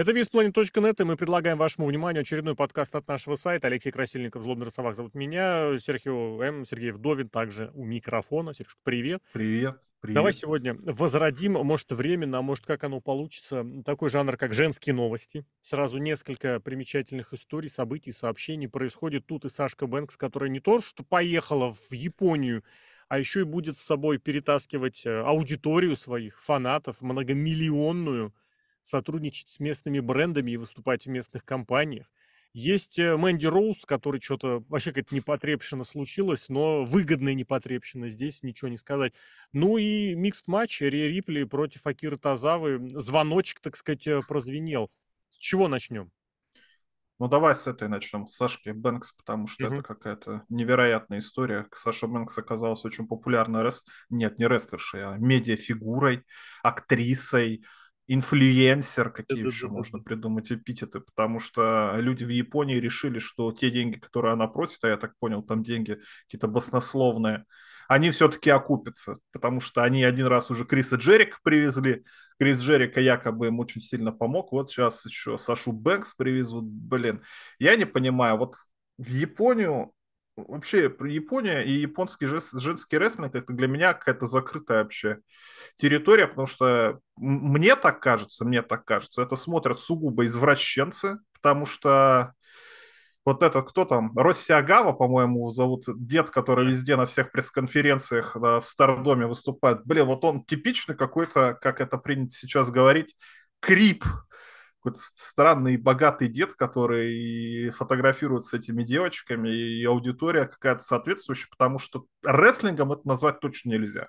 Это visplanet.net, и мы предлагаем вашему вниманию очередной подкаст от нашего сайта. Алексей Красильников, Злобный Совах зовут меня, Серхио М, Сергей Вдовин также у микрофона. Сереж, привет. Привет. Привет. Давай сегодня возродим, может, временно, а может, как оно получится, такой жанр, как женские новости. Сразу несколько примечательных историй, событий, сообщений происходит тут. И Сашка Бэнкс, которая не то, что поехала в Японию, а еще и будет с собой перетаскивать э, аудиторию своих фанатов, многомиллионную – сотрудничать с местными брендами и выступать в местных компаниях. Есть э, Мэнди Роуз, который что-то вообще как-то непотребщина случилось, но выгодная непотребщина, здесь ничего не сказать. Ну и микст матч Ри Рипли против Акиры Тазавы, звоночек, так сказать, э, прозвенел. С чего начнем? Ну давай с этой начнем, с Сашки Бэнкс, потому что угу. это какая-то невероятная история. Саша Бэнкс оказалась очень популярной, рес... нет, не рестлершей, а медиафигурой, актрисой, инфлюенсер, какие да, еще да, можно да. придумать эпитеты, потому что люди в Японии решили, что те деньги, которые она просит, а я так понял, там деньги какие-то баснословные, они все-таки окупятся, потому что они один раз уже Криса Джерика привезли, Крис Джерика якобы им очень сильно помог, вот сейчас еще Сашу Бэнкс привезут, блин, я не понимаю, вот в Японию вообще Япония и японский женский рестлинг это для меня какая-то закрытая вообще территория, потому что мне так кажется, мне так кажется, это смотрят сугубо извращенцы, потому что вот этот, кто там, Росси Агава, по-моему, зовут дед, который везде на всех пресс-конференциях да, в Стардоме выступает. Блин, вот он типичный какой-то, как это принято сейчас говорить, крип какой-то странный богатый дед, который фотографирует с этими девочками, и аудитория какая-то соответствующая, потому что рестлингом это назвать точно нельзя.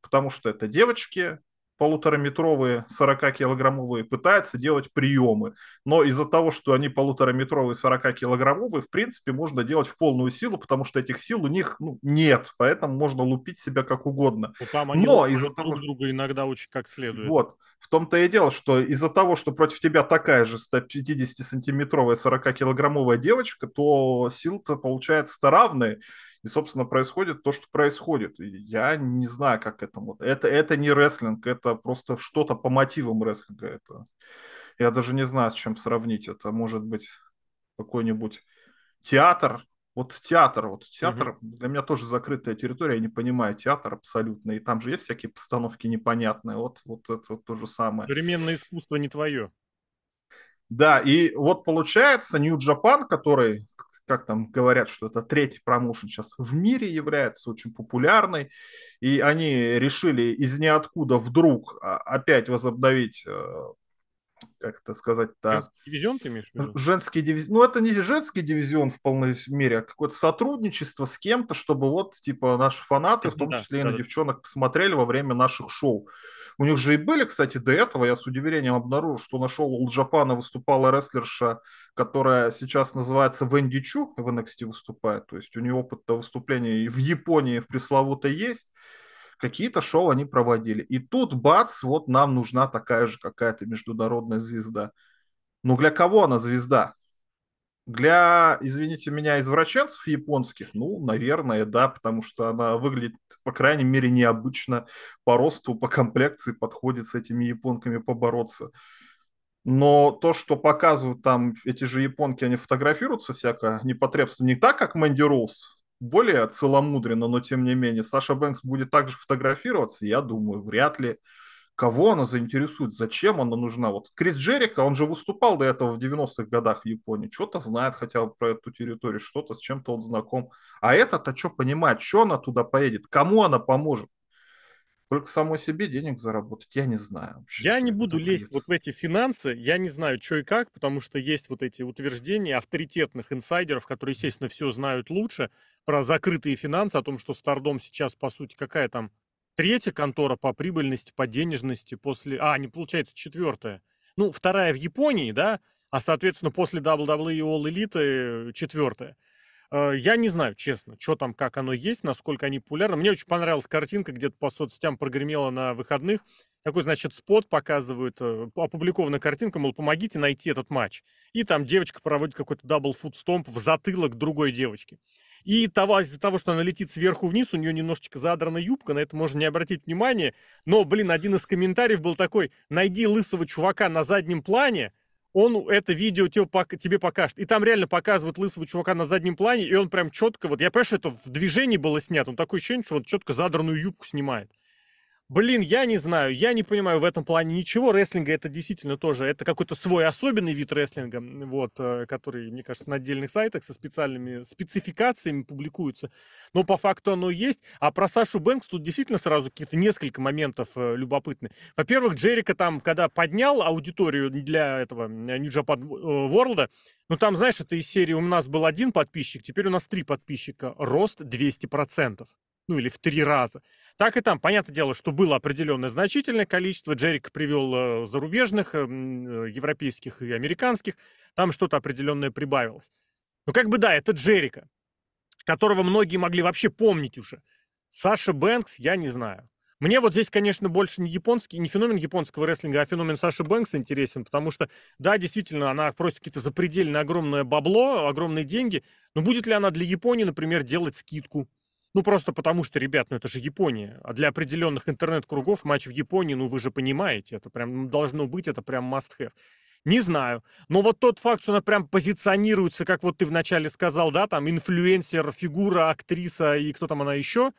Потому что это девочки, полутораметровые 40-килограммовые пытается делать приемы. Но из-за того, что они полутораметровые 40-килограммовые, в принципе, можно делать в полную силу, потому что этих сил у них ну, нет. Поэтому можно лупить себя как угодно. Ну, там они Но из-за друг того... друга иногда очень как следует. Вот. В том-то и дело, что из-за того, что против тебя такая же 150-сантиметровая 40-килограммовая девочка, то сил-то получается-то равные. И, собственно, происходит то, что происходит. И я не знаю, как это... Это, это не рестлинг, это просто что-то по мотивам рестлинга. Это... Я даже не знаю, с чем сравнить. Это может быть какой-нибудь театр, вот театр, вот театр угу. для меня тоже закрытая территория, я не понимаю театр абсолютно, и там же есть всякие постановки непонятные, вот, вот это вот то же самое. Современное искусство не твое. Да, и вот получается Нью-Джапан, который как там говорят, что это третий промоушен сейчас в мире является очень популярной, и они решили из ниоткуда вдруг а, опять возобновить э, как это сказать-то... Женский дивизион ты имеешь в виду? Женский дивизион. Ну, это не женский дивизион в полной мере, а какое-то сотрудничество с кем-то, чтобы вот, типа, наши фанаты, это в том да, числе да, и на да. девчонок, посмотрели во время наших шоу. У них же и были, кстати, до этого, я с удивлением обнаружил, что нашел у Джапана выступала рестлерша, которая сейчас называется Венди Чу, в NXT выступает, то есть у нее опыт выступления и в Японии, и в пресловутой есть какие-то шоу они проводили. И тут, бац, вот нам нужна такая же какая-то международная звезда. Ну, для кого она звезда? Для, извините меня, извращенцев японских, ну, наверное, да, потому что она выглядит, по крайней мере, необычно по росту, по комплекции подходит с этими японками побороться. Но то, что показывают там эти же японки, они фотографируются всяко непотребство Не так, как Мэнди Роуз, более целомудренно, но тем не менее. Саша Бэнкс будет также фотографироваться? Я думаю, вряд ли кого она заинтересует, зачем она нужна. Вот Крис Джерика, он же выступал до этого в 90-х годах в Японии, что-то знает хотя бы про эту территорию, что-то с чем-то он знаком. А этот-то что понимает, что она туда поедет, кому она поможет. Только самой себе денег заработать, я не знаю. Вообще, я не буду лезть будет. вот в эти финансы, я не знаю, что и как, потому что есть вот эти утверждения авторитетных инсайдеров, которые, естественно, все знают лучше, про закрытые финансы, о том, что Стардом сейчас, по сути, какая там Третья контора по прибыльности, по денежности после... А, не получается, четвертая. Ну, вторая в Японии, да, а, соответственно, после WWE и All Elite э, четвертая. Э, я не знаю, честно, что там, как оно есть, насколько они популярны. Мне очень понравилась картинка, где-то по соцсетям прогремела на выходных. Такой, значит, спот показывают, э, опубликована картинка, мол, помогите найти этот матч. И там девочка проводит какой-то дабл стомп в затылок другой девочки. И того, из-за того, что она летит сверху вниз, у нее немножечко задрана юбка, на это можно не обратить внимания. Но, блин, один из комментариев был такой, найди лысого чувака на заднем плане, он это видео тебе покажет. И там реально показывают лысого чувака на заднем плане, и он прям четко, вот я понимаю, что это в движении было снято, он такое ощущение, что он четко задранную юбку снимает. Блин, я не знаю, я не понимаю в этом плане ничего. Рестлинга это действительно тоже, это какой-то свой особенный вид рестлинга, вот, э, который, мне кажется, на отдельных сайтах со специальными спецификациями публикуется. Но по факту оно есть. А про Сашу Бэнкс тут действительно сразу какие то несколько моментов э, любопытны. Во-первых, Джерика там, когда поднял аудиторию для этого New Japan э, World, ну там, знаешь, это из серии у нас был один подписчик, теперь у нас три подписчика. Рост 200% ну или в три раза. Так и там, понятное дело, что было определенное значительное количество. Джерик привел э, зарубежных, эм, э, европейских и американских. Там что-то определенное прибавилось. Ну как бы да, это Джерика, которого многие могли вообще помнить уже. Саша Бэнкс, я не знаю. Мне вот здесь, конечно, больше не японский, не феномен японского рестлинга, а феномен Саши Бэнкс интересен, потому что, да, действительно, она просит какие-то запредельно огромное бабло, огромные деньги, но будет ли она для Японии, например, делать скидку? Ну, просто потому что, ребят, ну это же Япония. А для определенных интернет-кругов матч в Японии, ну вы же понимаете, это прям ну, должно быть, это прям must-have. Не знаю. Но вот тот факт, что она прям позиционируется, как вот ты вначале сказал, да, там инфлюенсер, фигура, актриса и кто там она еще,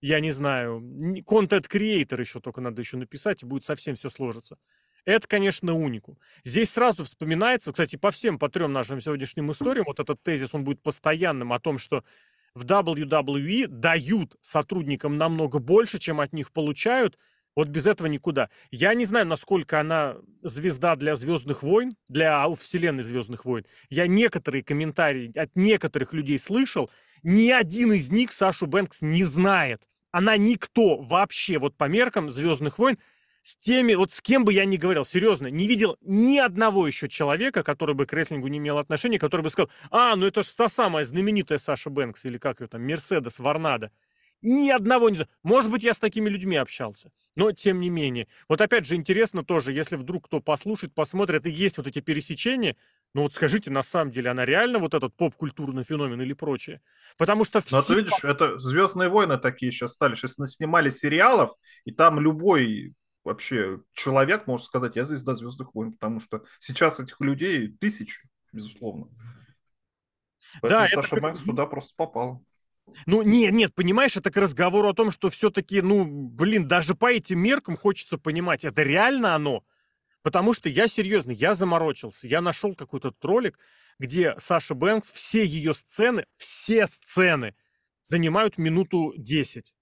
я не знаю. Контент-креатор еще только надо еще написать, и будет совсем все сложиться. Это, конечно, уникум. Здесь сразу вспоминается, кстати, по всем, по трем нашим сегодняшним историям, вот этот тезис, он будет постоянным о том, что в WWE дают сотрудникам намного больше, чем от них получают. Вот без этого никуда. Я не знаю, насколько она звезда для Звездных войн, для а, вселенной Звездных войн. Я некоторые комментарии от некоторых людей слышал. Ни один из них Сашу Бэнкс не знает. Она никто вообще, вот по меркам Звездных войн, с теми, вот с кем бы я ни говорил, серьезно, не видел ни одного еще человека, который бы к рестлингу не имел отношения, который бы сказал, а, ну это же та самая знаменитая Саша Бэнкс, или как ее там, Мерседес, Варнада Ни одного не знаю. Может быть, я с такими людьми общался, но тем не менее. Вот опять же интересно тоже, если вдруг кто послушает, посмотрит, и есть вот эти пересечения, ну вот скажите, на самом деле, она реально вот этот поп-культурный феномен или прочее? Потому что все... Но ты видишь, это «Звездные войны» такие сейчас стали, сейчас снимали сериалов, и там любой вообще человек может сказать, я звезда Звездных войн, потому что сейчас этих людей тысячи, безусловно. Поэтому да, Саша это... Мэн сюда просто попал. Ну, нет, нет, понимаешь, это к разговору о том, что все-таки, ну, блин, даже по этим меркам хочется понимать, это реально оно? Потому что я серьезно, я заморочился, я нашел какой-то ролик, где Саша Бэнкс, все ее сцены, все сцены занимают минуту 10.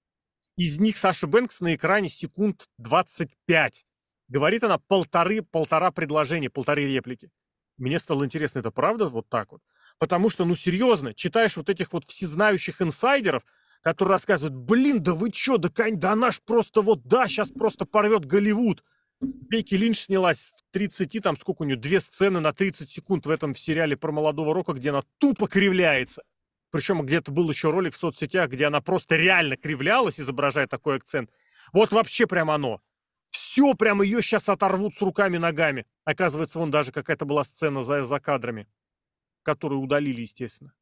Из них Саша Бэнкс на экране секунд 25. Говорит она полторы, полтора предложения, полторы реплики. Мне стало интересно, это правда вот так вот? Потому что, ну серьезно, читаешь вот этих вот всезнающих инсайдеров, которые рассказывают, блин, да вы чё, да, конь, да наш просто вот, да, сейчас просто порвет Голливуд. Бейки Линч снялась в 30, там сколько у нее, две сцены на 30 секунд в этом сериале про молодого рока, где она тупо кривляется. Причем где-то был еще ролик в соцсетях, где она просто реально кривлялась, изображая такой акцент. Вот вообще прям оно. Все, прям ее сейчас оторвут с руками-ногами. Оказывается, вон даже какая-то была сцена за, за кадрами, которую удалили, естественно.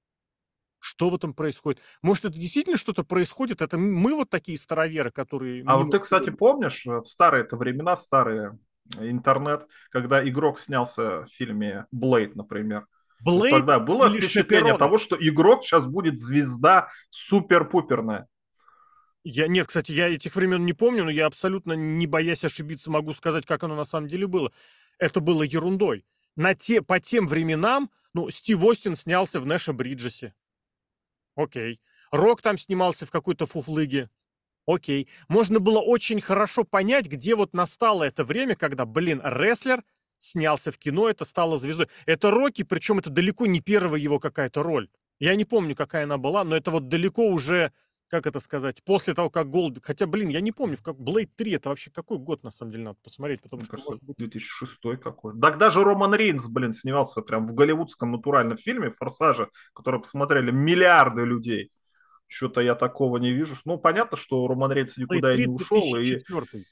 Что в этом происходит? Может, это действительно что-то происходит? Это мы вот такие староверы, которые... А вот ты, кстати, помнишь, э, в старые это времена, старые э, интернет, когда игрок снялся в фильме «Блейд», например, Блейд тогда было впечатление того, что игрок сейчас будет звезда супер-пуперная. Я, нет, кстати, я этих времен не помню, но я абсолютно не боясь ошибиться могу сказать, как оно на самом деле было. Это было ерундой. На те, по тем временам, ну, Стив Остин снялся в Нэша Бриджесе. Окей. Рок там снимался в какой-то фуфлыге. Окей. Можно было очень хорошо понять, где вот настало это время, когда, блин, рестлер – снялся в кино, это стало звездой. Это Рокки, причем это далеко не первая его какая-то роль. Я не помню, какая она была, но это вот далеко уже, как это сказать, после того, как Голдберг... Хотя, блин, я не помню, как Blade 3, это вообще какой год, на самом деле, надо посмотреть, потому Мне что... Кажется, может быть... 2006 какой Так даже Роман Рейнс, блин, снимался прям в голливудском натуральном фильме «Форсаже», который посмотрели миллиарды людей. Что-то я такого не вижу. Ну, понятно, что Роман Рейнс никуда и не ушел. 2004. И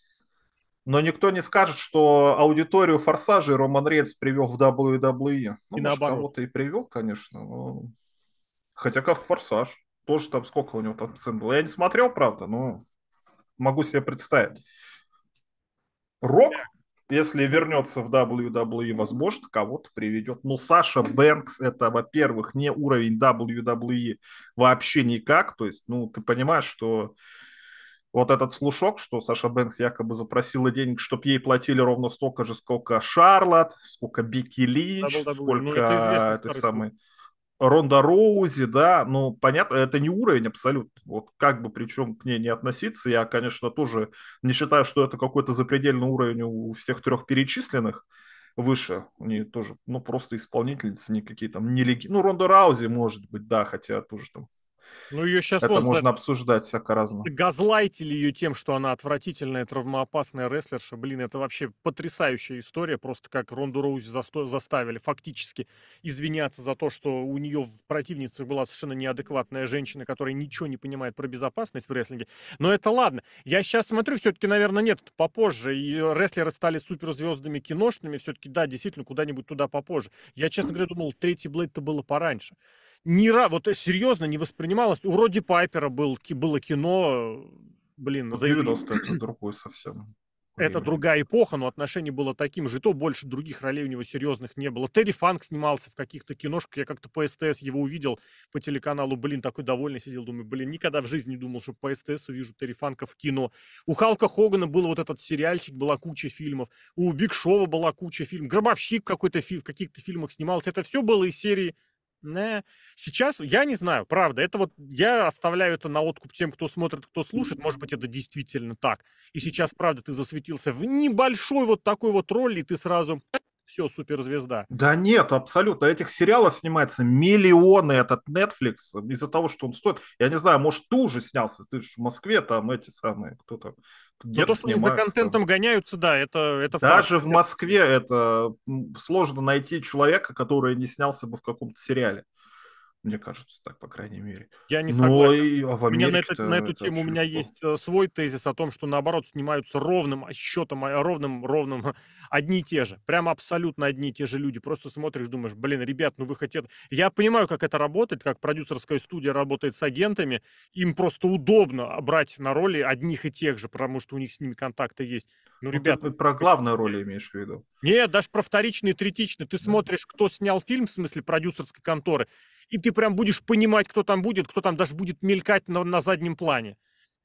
но никто не скажет, что аудиторию Форсажей Роман Рейнс привел в WWE. Ну, и может, наоборот. кого-то и привел, конечно. Но... Хотя как Форсаж. Тоже там сколько у него там цен было. Я не смотрел, правда, но могу себе представить. Рок, если вернется в WWE, возможно, кого-то приведет. Но Саша Бэнкс, это, во-первых, не уровень WWE вообще никак. То есть, ну, ты понимаешь, что вот этот слушок, что Саша Бэнкс якобы запросила денег, чтобы ей платили ровно столько же, сколько Шарлот, сколько Бики Линч, да, да, сколько ну, этой самой Ронда Роузи, да, ну, понятно, это не уровень абсолютно, вот как бы причем к ней не относиться, я, конечно, тоже не считаю, что это какой-то запредельный уровень у всех трех перечисленных, выше. Они тоже, ну, просто исполнительницы, никакие там не леги. Ну, Ронда Раузи, может быть, да, хотя тоже там ну, ее сейчас Это вот, можно да, обсуждать всяко разно. Газлайтили ее тем, что она отвратительная, травмоопасная рестлерша. Блин, это вообще потрясающая история. Просто как Ронду Роузи заставили фактически извиняться за то, что у нее в противнице была совершенно неадекватная женщина, которая ничего не понимает про безопасность в рестлинге. Но это ладно. Я сейчас смотрю, все-таки, наверное, нет, попозже. И рестлеры стали суперзвездами киношными. Все-таки, да, действительно, куда-нибудь туда попозже. Я, честно говоря, думал, третий Блейд-то было пораньше ни раз, вот серьезно, не воспринималось. У Роди Пайпера был, было кино, блин... Ну, за... 90 это другой совсем. Это другая эпоха, но отношение было таким же. И то больше других ролей у него серьезных не было. Терри Фанк снимался в каких-то киношках. Я как-то по СТС его увидел по телеканалу. Блин, такой довольный сидел. Думаю, блин, никогда в жизни не думал, что по СТС увижу Терри Фанка в кино. У Халка Хогана был вот этот сериальчик, была куча фильмов. У Биг Шова была куча фильмов. Гробовщик какой-то фи- в каких-то фильмах снимался. Это все было из серии не. Сейчас, я не знаю, правда, это вот, я оставляю это на откуп тем, кто смотрит, кто слушает, может быть, это действительно так. И сейчас, правда, ты засветился в небольшой вот такой вот роли, и ты сразу все, суперзвезда. Да нет, абсолютно. Этих сериалов снимается миллионы этот Netflix из-за того, что он стоит. Я не знаю, может, ты уже снялся, ты же в Москве, там эти самые, кто ну, то где-то то, снимается. Что за контентом там. гоняются, да, это, это Даже факт. в Москве это сложно найти человека, который не снялся бы в каком-то сериале. Мне кажется, так, по крайней мере. Я не Но и а, у меня на, это, на эту тему у меня легко. есть э, свой тезис о том, что наоборот снимаются ровным счетом, а, ровным, ровным одни и те же. Прямо абсолютно одни и те же люди. Просто смотришь, думаешь, блин, ребят, ну вы хотят... Я понимаю, как это работает, как продюсерская студия работает с агентами. Им просто удобно а, брать на роли одних и тех же, потому что у них с ними контакты есть. Ну, ну ребят... Ты про главные роли имеешь в виду? Нет, даже про вторичные, третичные. Ты да. смотришь, кто снял фильм, в смысле продюсерской конторы, и ты прям будешь понимать, кто там будет, кто там даже будет мелькать на, на заднем плане.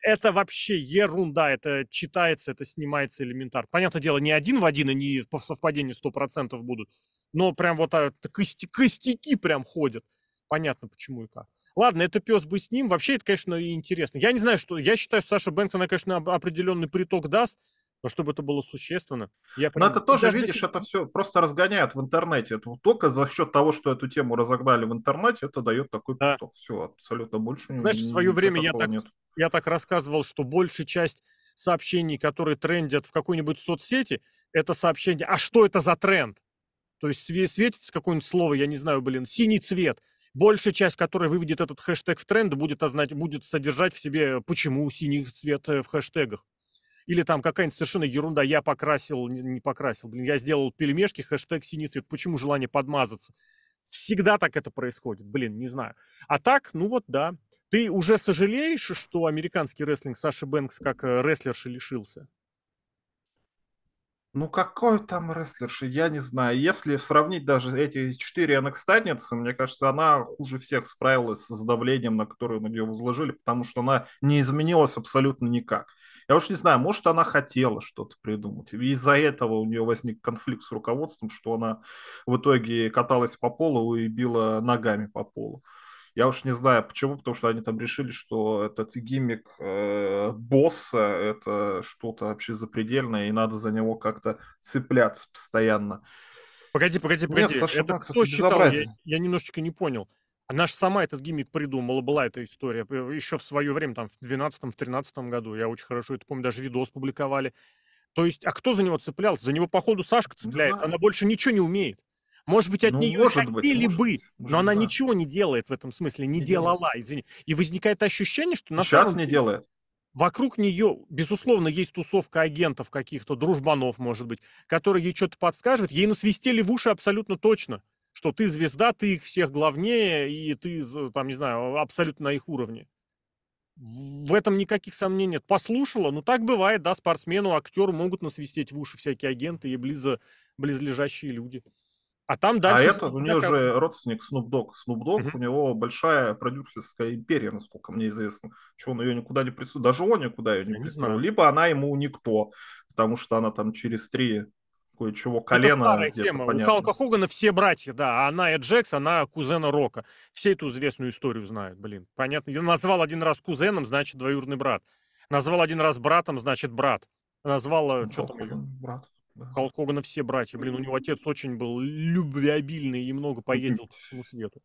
Это вообще ерунда, это читается, это снимается элементарно. Понятное дело, не один в один, и не по совпадению 100% будут, но прям вот а, кости, костяки прям ходят. Понятно, почему и как. Ладно, это пес бы с ним. Вообще, это, конечно, интересно. Я не знаю, что... Я считаю, что Саша Бэнкс, она, конечно, определенный приток даст, но чтобы это было существенно. Я прям... Но это тоже, даже... видишь, это все просто разгоняют в интернете. Это только за счет того, что эту тему разогнали в интернете, это дает такой да. поток. Все, абсолютно больше Знаешь, в свое время я так, нет. я так рассказывал, что большая часть сообщений, которые трендят в какой-нибудь соцсети, это сообщение, а что это за тренд? То есть светится какое-нибудь слово, я не знаю, блин, синий цвет. Большая часть, которая выведет этот хэштег в тренд, будет, ознать, будет содержать в себе, почему синий цвет э, в хэштегах. Или там какая-нибудь совершенно ерунда, я покрасил, не покрасил, блин, я сделал пельмешки, хэштег синий цвет, почему желание подмазаться? Всегда так это происходит, блин, не знаю. А так, ну вот да. Ты уже сожалеешь, что американский рестлинг Саша Бэнкс как э, рестлерши лишился? Ну, какой там рестлерши, я не знаю. Если сравнить даже эти четыре анекстаницы, мне кажется, она хуже всех справилась с давлением, на которое на нее возложили, потому что она не изменилась абсолютно никак. Я уж не знаю, может, она хотела что-то придумать. из-за этого у нее возник конфликт с руководством, что она в итоге каталась по полу и била ногами по полу. Я уж не знаю, почему, потому что они там решили, что этот гиммик э, босса это что-то вообще запредельное, и надо за него как-то цепляться постоянно. Погоди, погоди, погоди. Нет, Саша это Макс, кто это считал? Я, я немножечко не понял. Она же сама этот гиммик придумала, была эта история. Еще в свое время, там, в 12-13 году, я очень хорошо это помню, даже видос публиковали. То есть, а кто за него цеплялся? За него, походу, Сашка ну цепляет. Она больше ничего не умеет. Может быть, от ну, нее может хотели быть, бы, может, но может, она да. ничего не делает в этом смысле, не, не делала, извини. И возникает ощущение, что на Сейчас не деле, делает. Вокруг нее, безусловно, есть тусовка агентов каких-то, дружбанов, может быть, которые ей что-то подскажут. Ей насвистели в уши абсолютно точно – что ты звезда, ты их всех главнее, и ты, э, там, не знаю, абсолютно на их уровне. В этом никаких сомнений нет. Послушала, ну так бывает, да, спортсмену, актеру могут насвистеть в уши всякие агенты и близо, близлежащие люди. А там а дальше... А это у нее как... же родственник Snoop Dogg. Snoop Dogg, у него большая продюсерская империя, насколько мне известно. Что он ее никуда не пристроил, даже он никуда ее не присутствует. Либо она ему никто, потому что она там через три кое-чего колено. Это старая тема. Понятно. У Халка Хогана все братья, да. А она и Джекс, она кузена Рока. Все эту известную историю знают, блин. Понятно. Я назвал один раз кузеном, значит, двоюродный брат. Назвал один раз братом, значит, брат. Назвал... Ну, э, что там Брат. Да. Халк Хогана все братья. Блин, у него отец очень был любвеобильный и много поездил по всему свету.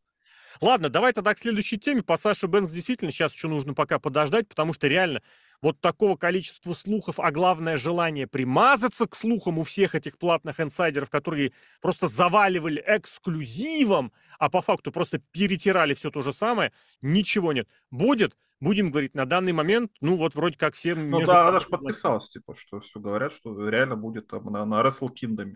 Ладно, давай тогда к следующей теме. По Саше Бенкс действительно сейчас еще нужно пока подождать, потому что реально вот такого количества слухов, а главное желание примазаться к слухам у всех этих платных инсайдеров, которые просто заваливали эксклюзивом, а по факту просто перетирали все то же самое, ничего нет. Будет, будем говорить, на данный момент, ну вот вроде как все... Ну да, она же подписалась, типа, что все говорят, что реально будет там на, на Wrestle Kingdom.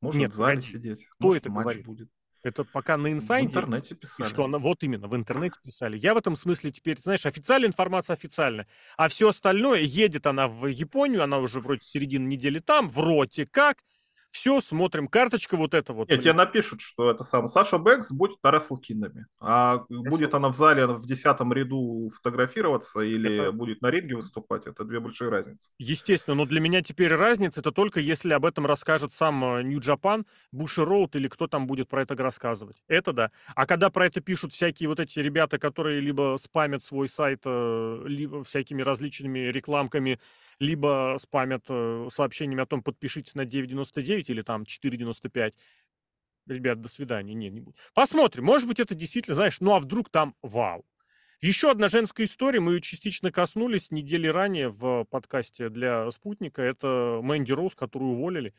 Может, нет, в зале конечно. сидеть, Кто может, это матч говорит? будет. Это пока на инсайде. В интернете писали. Что она, вот именно, в интернете писали. Я в этом смысле теперь, знаешь, официальная информация официальная. А все остальное, едет она в Японию, она уже вроде середины недели там, вроде как все, смотрим, карточка вот эта вот. Нет, блин. тебе напишут, что это сам Саша Бэнкс будет на Кинами. А Хорошо. будет она в зале в десятом ряду фотографироваться или это... будет на ринге выступать, это две большие разницы. Естественно, но для меня теперь разница, это только если об этом расскажет сам Нью-Джапан, Буши Роуд или кто там будет про это рассказывать. Это да. А когда про это пишут всякие вот эти ребята, которые либо спамят свой сайт э, либо всякими различными рекламками, либо спамят э, сообщениями о том, подпишитесь на 999, 9 или там 4,95. Ребят, до свидания. Нет, не будет. Посмотрим. Может быть, это действительно, знаешь, ну а вдруг там вау. Еще одна женская история, мы ее частично коснулись недели ранее в подкасте для «Спутника». Это Мэнди Роуз, которую уволили.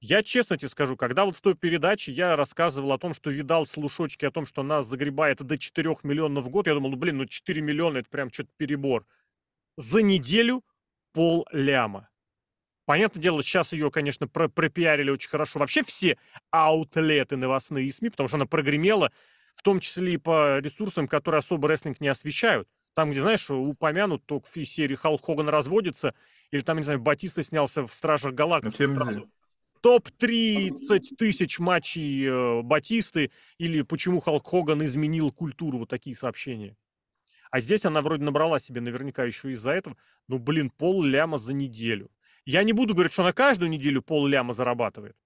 Я честно тебе скажу, когда вот в той передаче я рассказывал о том, что видал слушочки о том, что нас загребает до 4 миллионов в год, я думал, блин, ну 4 миллиона – это прям что-то перебор. За неделю пол ляма. Понятное дело, сейчас ее, конечно, пропиарили очень хорошо. Вообще все аутлеты новостные СМИ, потому что она прогремела, в том числе и по ресурсам, которые особо рестлинг не освещают. Там, где, знаешь, упомянут только в серии Халк Хоган разводится, или там, не знаю, Батиста снялся в «Стражах ну, Галактики». Топ-30 тысяч матчей э, Батисты или почему Халк Хоган изменил культуру, вот такие сообщения. А здесь она вроде набрала себе наверняка еще из-за этого, ну, блин, пол ляма за неделю. Я не буду говорить, что на каждую неделю пол ляма зарабатывает.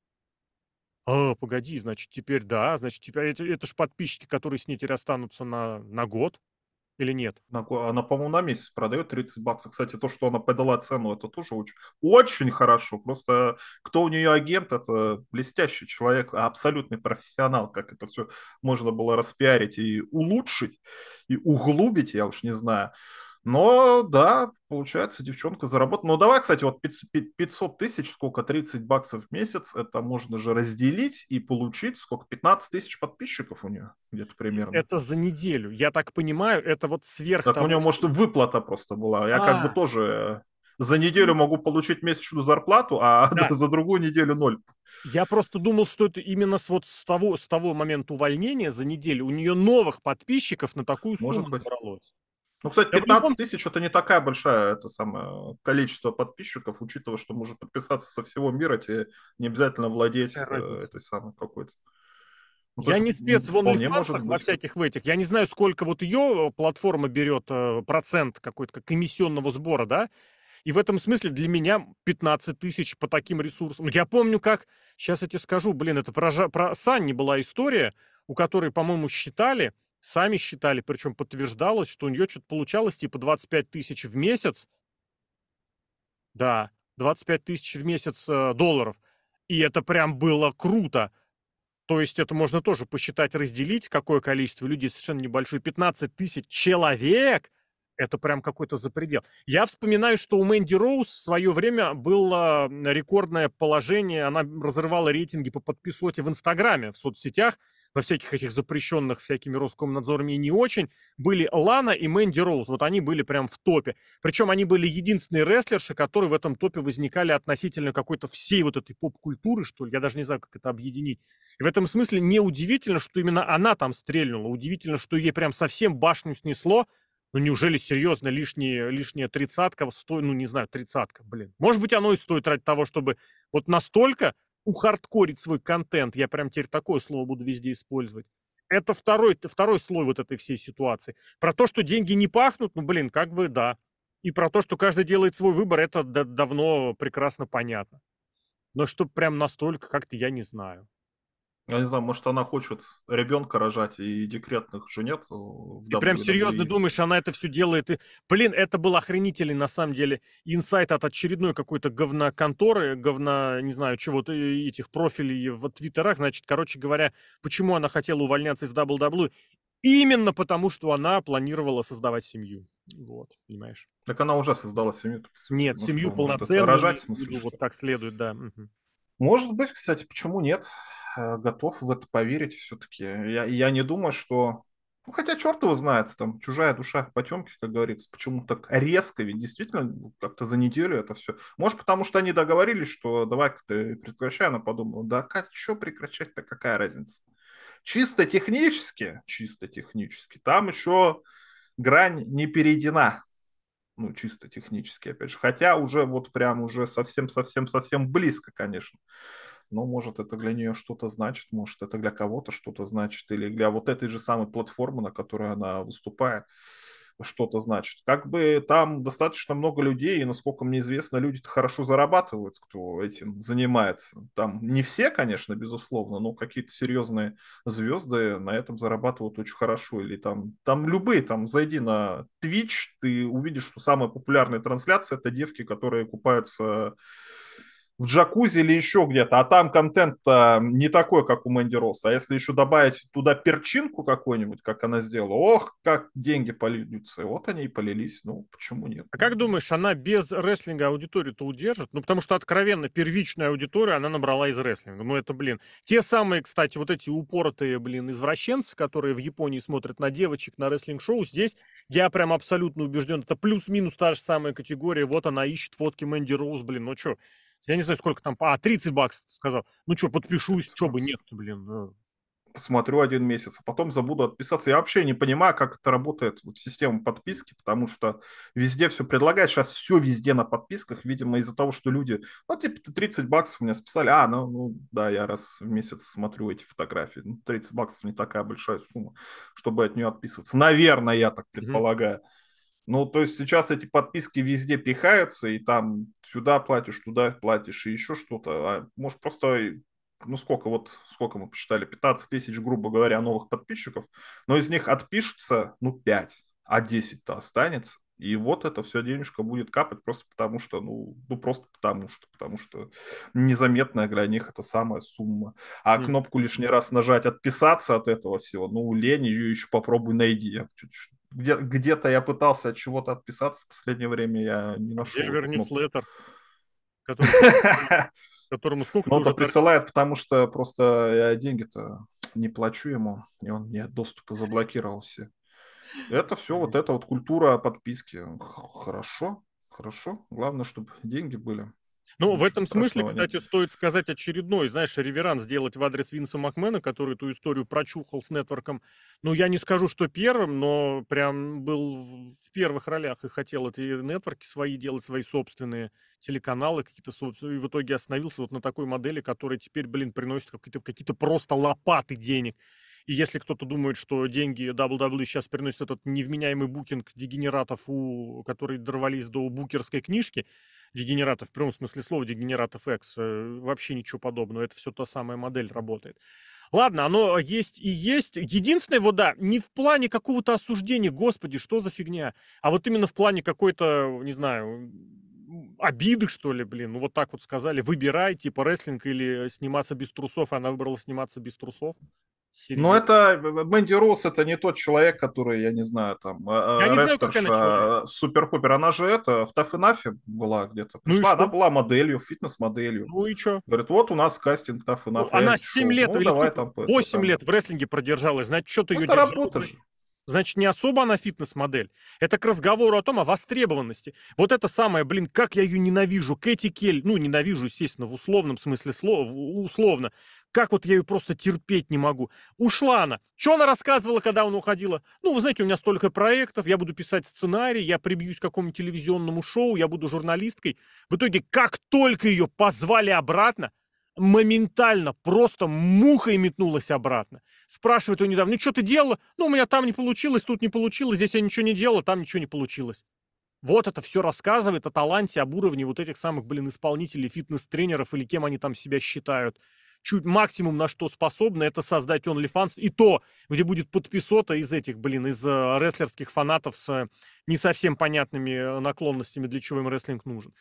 А, погоди, значит, теперь да, значит, теперь это, это же подписчики, которые с ней теперь останутся на, на год или нет? Она, она по-моему, на месяц продает 30 баксов. Кстати, то, что она подала цену, это тоже очень, очень хорошо. Просто кто у нее агент, это блестящий человек, абсолютный профессионал, как это все можно было распиарить и улучшить, и углубить, я уж не знаю. Но да, получается, девчонка заработала. Ну давай, кстати, вот 500 тысяч, сколько, 30 баксов в месяц, это можно же разделить и получить, сколько, 15 тысяч подписчиков у нее где-то примерно. Это за неделю, я так понимаю, это вот сверх Так того, у нее, может, выплата просто была. Я а. как бы а. тоже э, за неделю могу получить месячную зарплату, а да. за другую неделю ноль. Я просто думал, что это именно с, вот с, того, с того момента увольнения за неделю у нее новых подписчиков на такую сумму Может быть. набралось. Ну, кстати, 15 тысяч это не такая большая это самое количество подписчиков, учитывая, что может подписаться со всего мира, тебе не обязательно владеть э, этой самой какой-то. Ну, я есть, не спец в OnlyFans, во всяких в этих. Я не знаю, сколько вот ее платформа берет э, процент какой-то как комиссионного сбора, да? И в этом смысле для меня 15 тысяч по таким ресурсам. Я помню, как, сейчас я тебе скажу, блин, это про, про Санни была история, у которой, по-моему, считали, сами считали, причем подтверждалось, что у нее что-то получалось типа 25 тысяч в месяц. Да, 25 тысяч в месяц э, долларов. И это прям было круто. То есть это можно тоже посчитать, разделить, какое количество людей совершенно небольшое. 15 тысяч человек – это прям какой-то запредел. Я вспоминаю, что у Мэнди Роуз в свое время было рекордное положение. Она разрывала рейтинги по подписоте в Инстаграме, в соцсетях – во всяких этих запрещенных всякими Роскомнадзорами и не очень, были Лана и Мэнди Роуз. Вот они были прям в топе. Причем они были единственные рестлерши, которые в этом топе возникали относительно какой-то всей вот этой поп-культуры, что ли. Я даже не знаю, как это объединить. И в этом смысле неудивительно, что именно она там стрельнула. Удивительно, что ей прям совсем башню снесло, ну неужели серьезно лишние, лишняя тридцатка стоит, ну не знаю, тридцатка, блин. Может быть, оно и стоит ради того, чтобы вот настолько ухардкорить свой контент, я прям теперь такое слово буду везде использовать, это второй, второй слой вот этой всей ситуации. Про то, что деньги не пахнут, ну, блин, как бы да. И про то, что каждый делает свой выбор, это давно прекрасно понятно. Но что прям настолько, как-то я не знаю. Я не знаю, может, она хочет ребенка рожать, и декретных же нет. Э, в ты прям e. серьезно думаешь, она это все делает. И... Блин, это был охренительный, на самом деле, инсайт от очередной какой-то говноконторы, говно, не знаю, чего-то, э, этих профилей в твиттерах. Значит, короче говоря, почему она хотела увольняться из WWE? Именно потому, что она планировала создавать семью. Вот, понимаешь? Так она уже создала семью. Нет, ну, семью полноценную. Рожать, в смысле? Вот так следует, да. Угу. Может быть, кстати, почему нет? Э, готов в это поверить все-таки. Я, я не думаю, что... Ну, хотя черт его знает, там чужая душа потемки, как говорится, почему так резко, ведь действительно ну, как-то за неделю это все. Может, потому что они договорились, что давай-ка ты прекращай, она подумала, да как еще прекращать-то, какая разница. Чисто технически, чисто технически, там еще грань не перейдена, ну, чисто технически, опять же. Хотя уже вот прям уже совсем-совсем-совсем близко, конечно но ну, может это для нее что-то значит, может это для кого-то что-то значит, или для вот этой же самой платформы, на которой она выступает, что-то значит. Как бы там достаточно много людей, и, насколько мне известно, люди-то хорошо зарабатывают, кто этим занимается. Там не все, конечно, безусловно, но какие-то серьезные звезды на этом зарабатывают очень хорошо. Или там, там любые, там зайди на Twitch, ты увидишь, что самая популярная трансляция – это девки, которые купаются в джакузи или еще где-то, а там контент не такой, как у Мэнди Росса. А если еще добавить туда перчинку какую-нибудь, как она сделала, ох, как деньги польются. Вот они и полились. Ну, почему нет? А как думаешь, она без рестлинга аудиторию-то удержит? Ну, потому что, откровенно, первичная аудитория она набрала из рестлинга. Ну, это, блин, те самые, кстати, вот эти упоротые, блин, извращенцы, которые в Японии смотрят на девочек, на рестлинг-шоу, здесь я прям абсолютно убежден, это плюс-минус та же самая категория, вот она ищет фотки Мэнди Роуз, блин, ну что, я не знаю, сколько там, а, 30 баксов сказал. Ну что, подпишусь, что бы нет, блин. Посмотрю один месяц, а потом забуду отписаться. Я вообще не понимаю, как это работает, вот, система подписки, потому что везде все предлагает, сейчас все везде на подписках, видимо, из-за того, что люди, ну, типа, 30 баксов у меня списали, а, ну, ну, да, я раз в месяц смотрю эти фотографии, ну, 30 баксов не такая большая сумма, чтобы от нее отписываться. Наверное, я так предполагаю. Mm-hmm. Ну, то есть сейчас эти подписки везде пихаются, и там сюда платишь, туда платишь, и еще что-то. А может, просто, ну, сколько вот, сколько мы посчитали, 15 тысяч, грубо говоря, новых подписчиков, но из них отпишутся, ну, 5, а 10-то останется. И вот это все денежка будет капать просто потому что, ну, ну просто потому что, потому что незаметная для них это самая сумма. А кнопку лишний раз нажать, отписаться от этого всего, ну, лень, ее еще попробуй найди. чуть-чуть где, где-то я пытался от чего-то отписаться. В последнее время я не нашел. Где вернифлеттер? Ну. Которому сколько ну, Он-то присылает, потому что просто я деньги-то не плачу ему, и он мне доступы заблокировал все. Это все вот эта вот культура подписки. Хорошо, хорошо. Главное, чтобы деньги были. Ну, в этом смысле, нет. кстати, стоит сказать очередной, знаешь, реверанс сделать в адрес Винса Макмена, который эту историю прочухал с нетворком. Ну, я не скажу, что первым, но прям был в первых ролях и хотел эти нетворки свои делать, свои собственные телеканалы какие-то И в итоге остановился вот на такой модели, которая теперь, блин, приносит какие-то какие просто лопаты денег. И если кто-то думает, что деньги WWE сейчас приносит этот невменяемый букинг дегенератов, у, которые дорвались до букерской книжки, дегенератов, в прямом смысле слова дегенератов X, э, вообще ничего подобного, это все та самая модель работает. Ладно, оно есть и есть. Единственное, вот да, не в плане какого-то осуждения, господи, что за фигня, а вот именно в плане какой-то, не знаю, обиды, что ли, блин, ну вот так вот сказали, выбирай, типа, рестлинг или сниматься без трусов, и она выбрала сниматься без трусов. Серьезно. Но это Мэнди Росс это не тот человек, который, я не знаю, там а, а, я а, супер Купер. Она же это в Таф была где-то. Ну Пришла, ну она была моделью, фитнес-моделью. Ну и что? Говорит, вот у нас кастинг Таф и она 7 шоу. лет, ну, или давай, там, 8 там. лет в рестлинге продержалась, значит, что ты ну, ее это держал? работа же значит, не особо она фитнес-модель. Это к разговору о том, о востребованности. Вот это самое, блин, как я ее ненавижу, Кэти Кель, ну, ненавижу, естественно, в условном смысле слова, условно. Как вот я ее просто терпеть не могу. Ушла она. Что она рассказывала, когда она уходила? Ну, вы знаете, у меня столько проектов, я буду писать сценарий, я прибьюсь к какому-нибудь телевизионному шоу, я буду журналисткой. В итоге, как только ее позвали обратно, моментально просто мухой метнулась обратно. Спрашивает у недавно, ну что ты делала? Ну, у меня там не получилось, тут не получилось, здесь я ничего не делала, там ничего не получилось. Вот это все рассказывает о таланте, об уровне вот этих самых, блин, исполнителей, фитнес-тренеров или кем они там себя считают. Чуть максимум, на что способны, это создать OnlyFans, и то, где будет подписота из этих, блин, из э, рестлерских фанатов с э, не совсем понятными э, наклонностями, для чего им рестлинг нужен.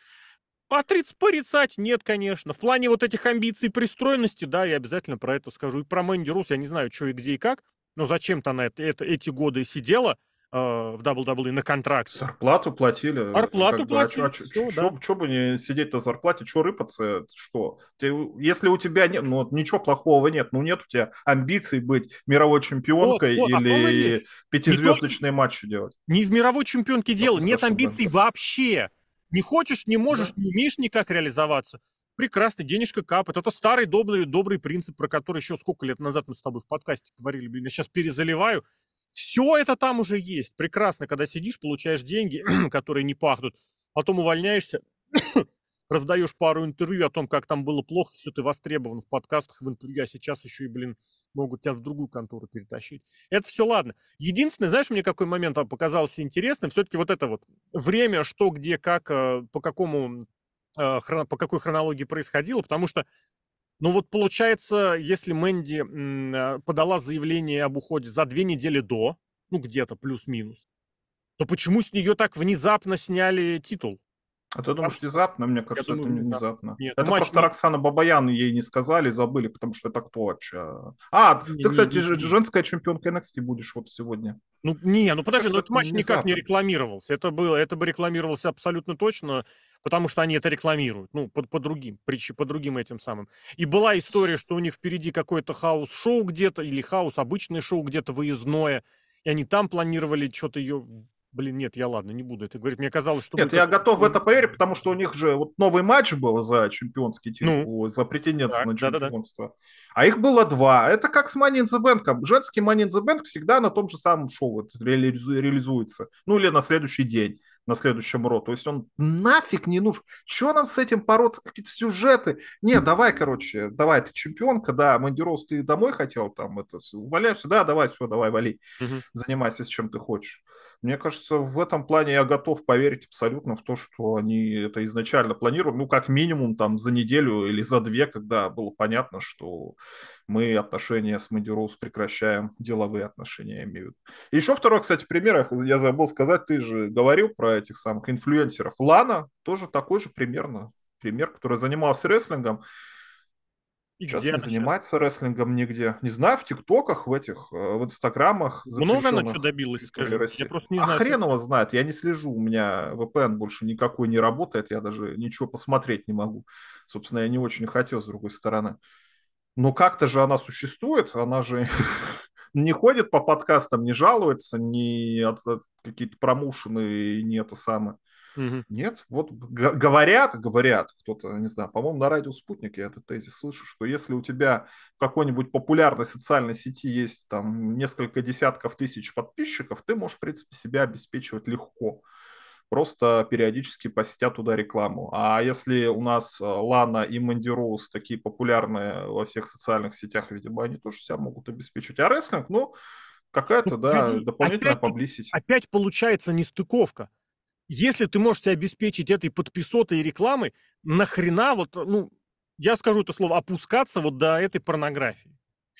Отриц, а порицать нет, конечно. В плане вот этих амбиций и пристроенности, да, я обязательно про это скажу. И про Мэнди Рус, я не знаю, что и где и как, но зачем-то она это, это, эти годы сидела э, в WWE на контракте. Зарплату платили. Ну, Зарплату а а платили. А что а да. бы не сидеть на зарплате, что рыпаться, что? Ты, если у тебя нет, ну ничего плохого нет, ну нет у тебя амбиций быть мировой чемпионкой вот, вот, или пятизвездочные матчи делать. Не в мировой чемпионке дело, нет амбиций вообще. Не хочешь, не можешь, не умеешь никак реализоваться. Прекрасно, денежка капает. Это старый добрый, добрый принцип, про который еще сколько лет назад мы с тобой в подкасте говорили. Блин, я сейчас перезаливаю. Все это там уже есть. Прекрасно, когда сидишь, получаешь деньги, которые не пахнут. Потом увольняешься, раздаешь пару интервью о том, как там было плохо, все ты востребован в подкастах, в интервью, а сейчас еще и, блин, могут тебя в другую контору перетащить. Это все ладно. Единственное, знаешь, мне какой момент а, показался интересным, все-таки вот это вот время, что, где, как, а, по какому а, по какой хронологии происходило, потому что ну вот получается, если Мэнди подала заявление об уходе за две недели до, ну где-то плюс-минус, то почему с нее так внезапно сняли титул? А ты думаешь, внезапно? Мне кажется, думаю, это не внезапно. Нет, ну, это матч... просто ну Роксана Бабаян ей не сказали, забыли, потому что это кто вообще? А, не, ты, кстати, не, не, женская чемпионка NXT будешь вот сегодня. Ну, не, ну подожди, но ну, этот матч внезапно. никак не рекламировался. Это было, это бы рекламировался абсолютно точно, потому что они это рекламируют. Ну, по, по другим причи, по другим этим самым. И была история, что у них впереди какое-то хаос-шоу где-то, или хаос обычное шоу где-то выездное, и они там планировали что-то ее блин, нет, я ладно, не буду это говорить. Мне казалось, что... Нет, я это... готов в это поверить, потому что у них же вот новый матч был за чемпионский титул, ну, за претендент на чемпионство. Да, да, да. А их было два. Это как с Money in the Bank. Женский Money in the Bank всегда на том же самом шоу вот реализуется. Ну или на следующий день на следующем РО. То есть он нафиг не нужен. Чего нам с этим бороться? Какие-то сюжеты? Не, давай, короче, давай, ты чемпионка, да, Мандирос ты домой хотел там это, валяешься, да, давай, все, давай, вали, угу. занимайся с чем ты хочешь. Мне кажется, в этом плане я готов поверить абсолютно в то, что они это изначально планировали. Ну, как минимум, там, за неделю или за две, когда было понятно, что мы отношения с Мэнди Роуз прекращаем, деловые отношения, имеют. И еще второй, кстати, пример, я забыл сказать, ты же говорил про этих самых инфлюенсеров. Лана тоже такой же примерно пример, который занимался рестлингом. И Сейчас где не занимается рестлингом нигде. Не знаю, в ТикТоках, в этих, э, в Инстаграмах. Много она что добилась, скажи? России. Я просто не а знаю. хрен его знает, я не слежу, у меня VPN больше никакой не работает, я даже ничего посмотреть не могу. Собственно, я не очень хотел, с другой стороны. Но как-то же она существует, она же не ходит по подкастам, не жалуется, не какие-то промоушены, не это самое. Угу. Нет, вот говорят, говорят, кто-то, не знаю, по-моему, на радио «Спутник» я этот тезис слышу, что если у тебя в какой-нибудь популярной социальной сети есть там несколько десятков тысяч подписчиков, ты можешь, в принципе, себя обеспечивать легко просто периодически постя туда рекламу. А если у нас э, Лана и Мандироуз такие популярные во всех социальных сетях, видимо, они тоже себя могут обеспечить. А рестлинг, ну, какая-то, ну, да, дополнительная опять, публисити. Опять получается нестыковка если ты можешь себе обеспечить этой подписотой и рекламой, нахрена вот, ну, я скажу это слово, опускаться вот до этой порнографии.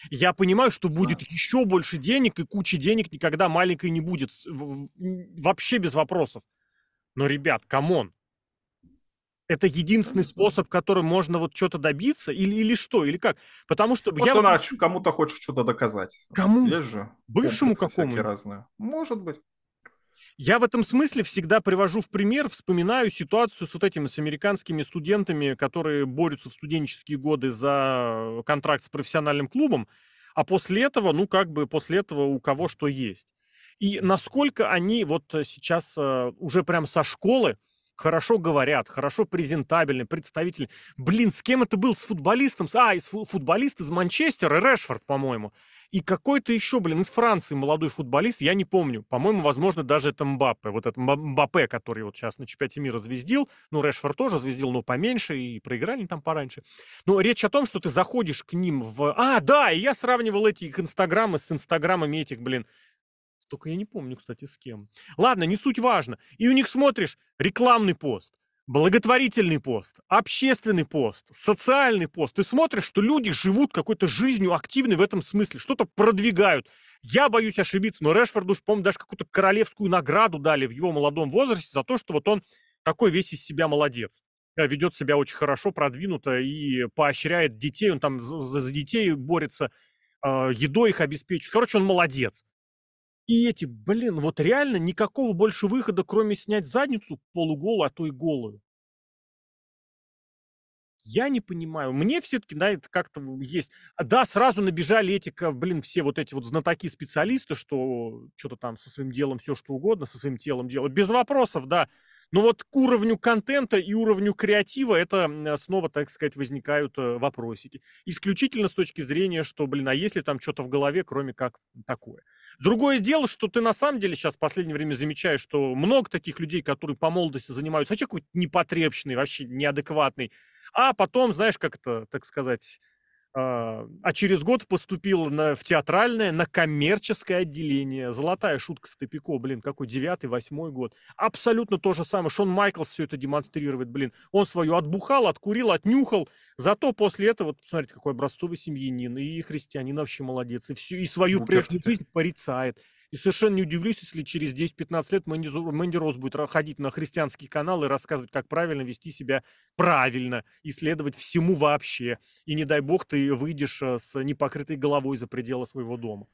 Я понимаю, что будет да. еще больше денег, и куча денег никогда маленькой не будет. Вообще без вопросов. Но, ребят, камон. Это единственный способ, которым можно вот что-то добиться? Или, или что? Или как? Потому что... Может, я... она кому-то хочет что-то доказать. Кому? Есть же Бывшему какому? разные. Может быть. Я в этом смысле всегда привожу в пример, вспоминаю ситуацию с вот этими, с американскими студентами, которые борются в студенческие годы за контракт с профессиональным клубом, а после этого, ну, как бы после этого у кого что есть. И насколько они вот сейчас э, уже прям со школы хорошо говорят, хорошо презентабельны, представители. Блин, с кем это был? С футболистом? А, из футболист из Манчестера, Решфорд, по-моему. И какой-то еще, блин, из Франции молодой футболист, я не помню. По-моему, возможно, даже это Мбаппе. Вот этот Мбаппе, который вот сейчас на чемпионате мира звездил. Ну, Решфорд тоже звездил, но поменьше, и проиграли там пораньше. Но речь о том, что ты заходишь к ним в... А, да, и я сравнивал эти их инстаграмы с инстаграмами этих, блин, только я не помню, кстати, с кем. Ладно, не суть важно. И у них смотришь рекламный пост, благотворительный пост, общественный пост, социальный пост. Ты смотришь, что люди живут какой-то жизнью активной в этом смысле, что-то продвигают. Я боюсь ошибиться, но Решфорду, по-моему, даже какую-то королевскую награду дали в его молодом возрасте за то, что вот он такой весь из себя молодец э, ведет себя очень хорошо, продвинуто и поощряет детей, он там за, за детей борется, э, едой их обеспечивает. Короче, он молодец. И эти, блин, вот реально никакого больше выхода, кроме снять задницу полуголую, а то и голую. Я не понимаю. Мне все-таки, да, это как-то есть. А, да, сразу набежали эти, блин, все вот эти вот знатоки-специалисты, что что-то там со своим делом все что угодно, со своим телом дело. Без вопросов, да. Но ну, вот к уровню контента и уровню креатива это снова, так сказать, возникают э, вопросики. Исключительно с точки зрения, что, блин, а если там что-то в голове, кроме как такое. Другое дело, что ты на самом деле сейчас в последнее время замечаешь, что много таких людей, которые по молодости занимаются, а вообще какой-то непотребщный, вообще неадекватный, а потом, знаешь, как-то, так сказать, а, а через год поступил на, в театральное, на коммерческое отделение. Золотая шутка Стопико, блин, какой девятый, восьмой год. Абсолютно то же самое. Шон Майклс все это демонстрирует, блин. Он свою отбухал, откурил, отнюхал. Зато после этого, вот посмотрите, какой образцовый семьянин. И христианин вообще молодец. И, всю, и свою ну, прежнюю жизнь порицает. И совершенно не удивлюсь, если через 10-15 лет Мэнди, Мэнди Рос будет ходить на христианский канал и рассказывать, как правильно вести себя правильно, исследовать всему вообще. И не дай бог ты выйдешь э, с непокрытой головой за пределы своего дома.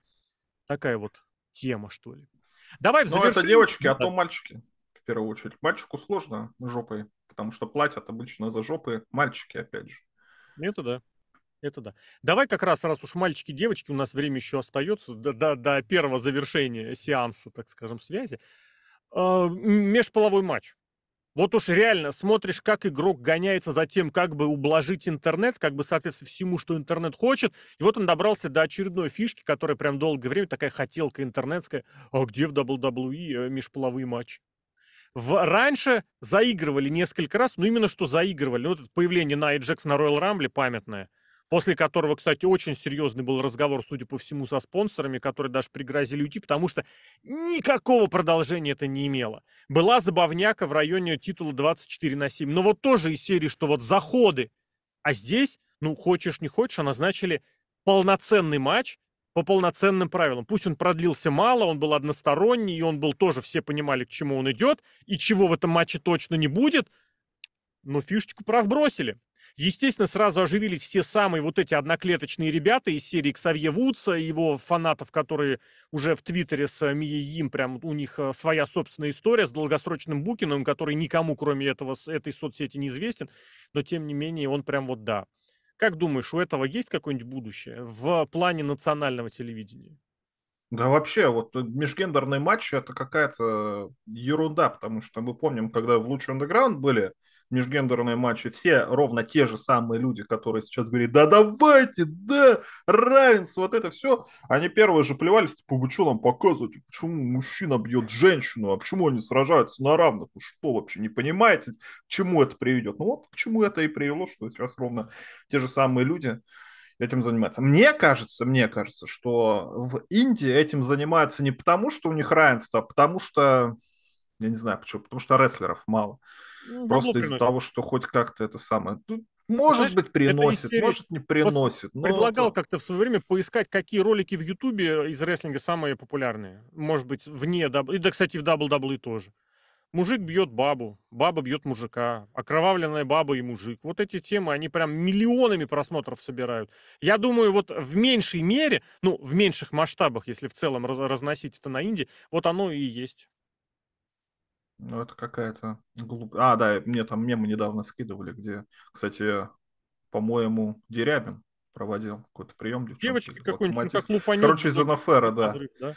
Такая вот тема, что ли. Давай в завершение. Ну, это девочки, а то мальчики, в первую очередь. Мальчику сложно жопой, потому что платят обычно за жопы мальчики, опять же. Это да. Это да. Давай как раз, раз уж мальчики девочки, у нас время еще остается до, до, до первого завершения сеанса, так скажем, связи. Э, межполовой матч. Вот уж реально смотришь, как игрок гоняется за тем, как бы ублажить интернет, как бы соответствовать всему, что интернет хочет. И вот он добрался до очередной фишки, которая прям долгое время такая хотелка интернетская. А где в WWE э, межполовые матчи? В, раньше заигрывали несколько раз, ну именно что заигрывали. Ну, вот это появление на Джекс на Royal Rumble памятное – после которого, кстати, очень серьезный был разговор, судя по всему, со спонсорами, которые даже пригрозили уйти, потому что никакого продолжения это не имело. Была забавняка в районе титула 24 на 7, но вот тоже из серии, что вот заходы, а здесь, ну, хочешь не хочешь, а назначили полноценный матч по полноценным правилам. Пусть он продлился мало, он был односторонний, и он был тоже, все понимали, к чему он идет, и чего в этом матче точно не будет, но фишечку прав бросили. Естественно, сразу оживились все самые вот эти одноклеточные ребята из серии Ксавье Вудса, его фанатов, которые уже в Твиттере с Мией Им, прям у них э, своя собственная история с долгосрочным Букиным, который никому, кроме этого, с этой соцсети не известен, но тем не менее он прям вот да. Как думаешь, у этого есть какое-нибудь будущее в плане национального телевидения? Да вообще, вот межгендерный матч — это какая-то ерунда, потому что мы помним, когда в лучший андеграунд были, межгендерные матчи, все ровно те же самые люди, которые сейчас говорят, да давайте, да, равенство, вот это все, они первые же плевались, типа, вы что нам показываете, почему мужчина бьет женщину, а почему они сражаются на равных, вы что вообще, не понимаете, к чему это приведет? Ну вот к чему это и привело, что сейчас ровно те же самые люди этим занимаются. Мне кажется, мне кажется, что в Индии этим занимаются не потому, что у них равенство, а потому что, я не знаю почему, потому что рестлеров мало. Ну, Просто из-за того, что хоть как-то это самое. Ну, может Знаешь, быть, приносит, истерия. может, не приносит. Но предлагал как-то в свое время поискать, какие ролики в Ютубе из рестлинга самые популярные. Может быть, вне дабл... И да, кстати, в дабл тоже. Мужик бьет бабу, баба бьет мужика, окровавленная баба и мужик. Вот эти темы, они прям миллионами просмотров собирают. Я думаю, вот в меньшей мере, ну, в меньших масштабах, если в целом разносить это на Инди, вот оно и есть. Ну, это какая-то глупость. А, да, мне там мемы недавно скидывали, где, кстати, по-моему, Дерябин проводил какой-то прием девчонки. Девочки какой-нибудь, ну, как лупанет. Короче, из НФР, ну, да. Разрыв, да.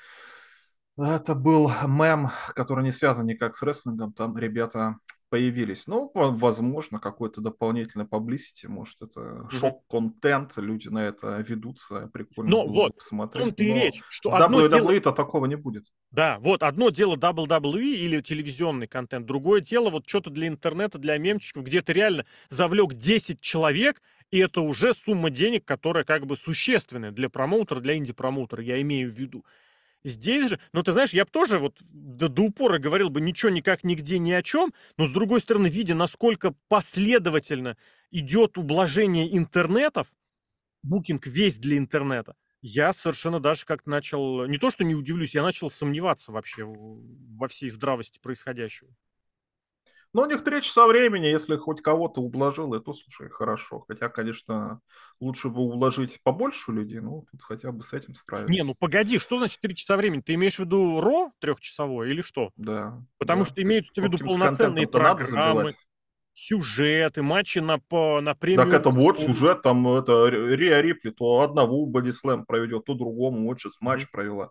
Это был мем, который не связан никак с рестлингом. Там ребята появились. Ну, возможно, какой-то дополнительный publicity, может, это шок-контент, люди на это ведутся, прикольно ну Но вот, посмотреть. Но и речь, что в WWE-то дело... такого не будет. Да, вот одно дело WWE или телевизионный контент, другое дело вот что-то для интернета, для мемчиков, где ты реально завлек 10 человек, и это уже сумма денег, которая как бы существенная для промоутера, для инди-промоутера, я имею в виду. Здесь же, ну ты знаешь, я бы тоже вот до, до упора говорил бы ничего никак нигде ни о чем, но с другой стороны, видя, насколько последовательно идет ублажение интернетов, букинг весь для интернета, я совершенно даже как начал, не то что не удивлюсь, я начал сомневаться вообще во всей здравости происходящего. Но у них три часа времени, если хоть кого-то ублажил, это, слушай, хорошо. Хотя, конечно, лучше бы ублажить побольше людей, но тут хотя бы с этим справиться. Не, ну погоди, что значит три часа времени? Ты имеешь в виду РО трехчасовой или что? Да. Потому да. что имеются в виду полноценные программы сюжеты, матчи на, по, на премию. Так это вот сюжет, там это Риа Рипли, то одного Бодислэм проведет, то другому, вот сейчас матч провела.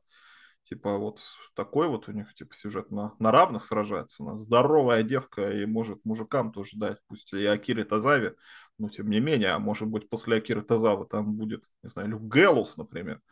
Типа вот такой вот у них типа сюжет на, на равных сражается. Она здоровая девка и может мужикам тоже дать, пусть и Акире Тазаве, но тем не менее, а может быть после Акиры Тазавы там будет, не знаю, Люк Гэллус, например.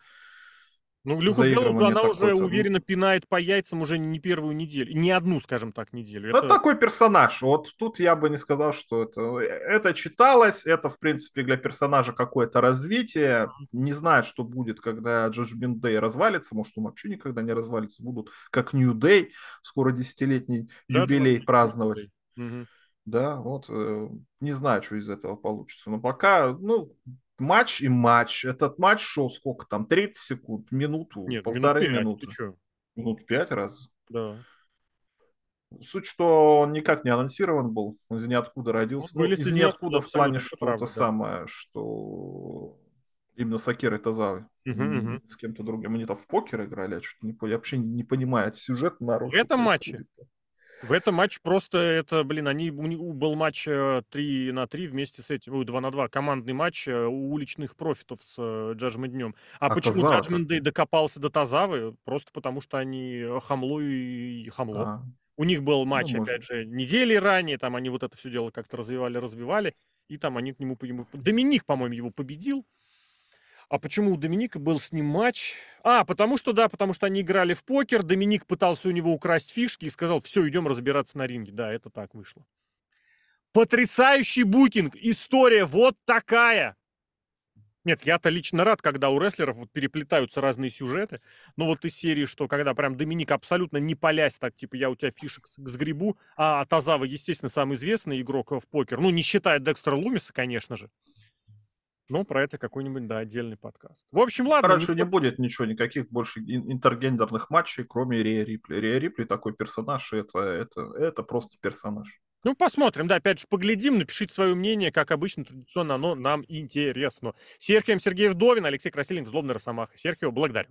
Ну, Люка Беллза, она уже цену. уверенно пинает по яйцам уже не первую неделю, не одну, скажем так, неделю. Это... это такой персонаж. Вот тут я бы не сказал, что это... Э, это читалось, это, в принципе, для персонажа какое-то развитие. Не знаю, что будет, когда Джаджмин Дэй развалится. Может, он вообще никогда не развалится. Будут как Нью Дэй, скоро десятилетний да, юбилей праздновать. Угу. Да, вот. Э, не знаю, что из этого получится. Но пока, ну, матч и матч. Этот матч шел сколько там, 30 секунд, минуту, Нет, полторы минут 5, минуты. Минут пять раз. Да. Суть, что он никак не анонсирован был, он из ниоткуда родился. Он ну, из ниоткуда в плане, что правда, это да. самое, что именно Сакеры Тазавы. Угу, С кем-то другим. Они там в покер играли, я что-то не понял. Я вообще не понимаю сюжет народ. В этом матче? В этом матч просто это, блин, они, был матч 3 э, на 3 вместе с этим, 2 на 2, командный матч э, у уличных профитов с Judgment э, Днем. А, а почему Judgment Day докопался до Тазавы? Просто потому, что они хамло и хамло. А. У них был ну, матч, ну, опять может. же, недели ранее, там они вот это все дело как-то развивали, развивали, и там они к нему... Доминик, по-моему, его победил, а почему у Доминика был с ним матч? А, потому что, да, потому что они играли в покер, Доминик пытался у него украсть фишки и сказал, все, идем разбираться на ринге. Да, это так вышло. Потрясающий букинг, история вот такая. Нет, я-то лично рад, когда у рестлеров вот переплетаются разные сюжеты. Но вот из серии, что когда прям Доминик абсолютно не полясь так, типа я у тебя фишек грибу, а Тазава, естественно, самый известный игрок э, в покер. Ну, не считая Декстера Лумиса, конечно же. Ну, про это какой-нибудь, да, отдельный подкаст. В общем, ладно. Короче, не будет ничего, никаких больше интергендерных матчей, кроме Рия Рипли. Рия Рипли такой персонаж, и это, это, это просто персонаж. Ну, посмотрим, да, опять же, поглядим, напишите свое мнение, как обычно, традиционно оно нам интересно. Сергей Сергеев Довин, Алексей Красильник, Злобный Росомаха. Серхио, благодарю.